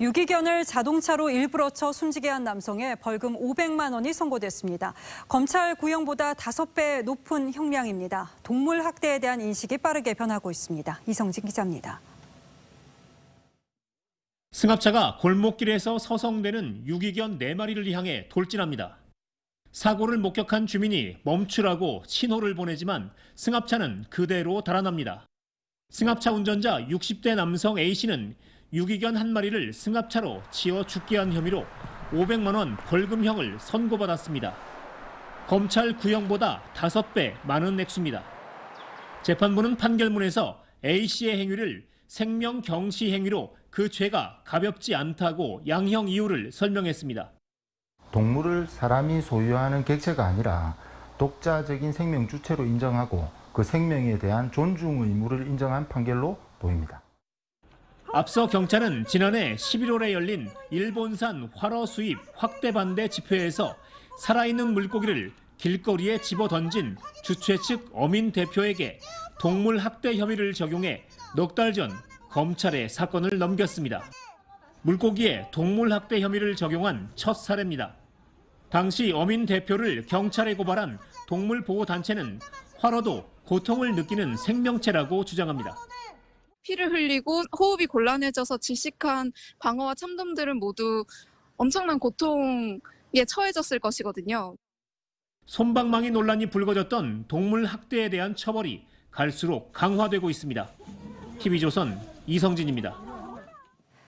유기견을 자동차로 일부러 쳐 숨지게 한남성의 벌금 500만 원이 선고됐습니다. 검찰 구형보다 5배 높은 형량입니다. 동물 학대에 대한 인식이 빠르게 변하고 있습니다. 이성진 기자입니다. 승합차가 골목길에서 서성대는 유기견 4마리를 향해 돌진합니다. 사고를 목격한 주민이 멈추라고 신호를 보내지만 승합차는 그대로 달아납니다. 승합차 운전자 60대 남성 A씨는 유기견 한 마리를 승합차로 치워 죽게 한 혐의로 500만 원 벌금형을 선고받았습니다. 검찰 구형보다 5배 많은 액수입니다. 재판부는 판결문에서 A씨의 행위를 생명 경시 행위로 그 죄가 가볍지 않다고 양형 이유를 설명했습니다. 동물을 사람이 소유하는 객체가 아니라 독자적인 생명 주체로 인정하고 그 생명에 대한 존중 의무를 인정한 판결로 보입니다. 앞서 경찰은 지난해 11월에 열린 일본산 활어 수입 확대 반대 집회에서 살아있는 물고기를 길거리에 집어 던진 주최 측 어민 대표에게 동물 학대 혐의를 적용해 넉 달 전 검찰에 사건을 넘겼습니다. 물고기에 동물 학대 혐의를 적용한 첫 사례입니다. 당시 어민 대표를 경찰에 고발한 동물보호단체는 활어도 고통을 느끼는 생명체라고 주장합니다. 피를 흘리고 호흡이 곤란해져서 질식한 광어와 참돔들은 모두 엄청난 고통에 처해졌을 것이거든요. 솜방망이 논란이 불거졌던 동물 학대에 대한 처벌이 갈수록 강화되고 있습니다. TV조선 이성진입니다.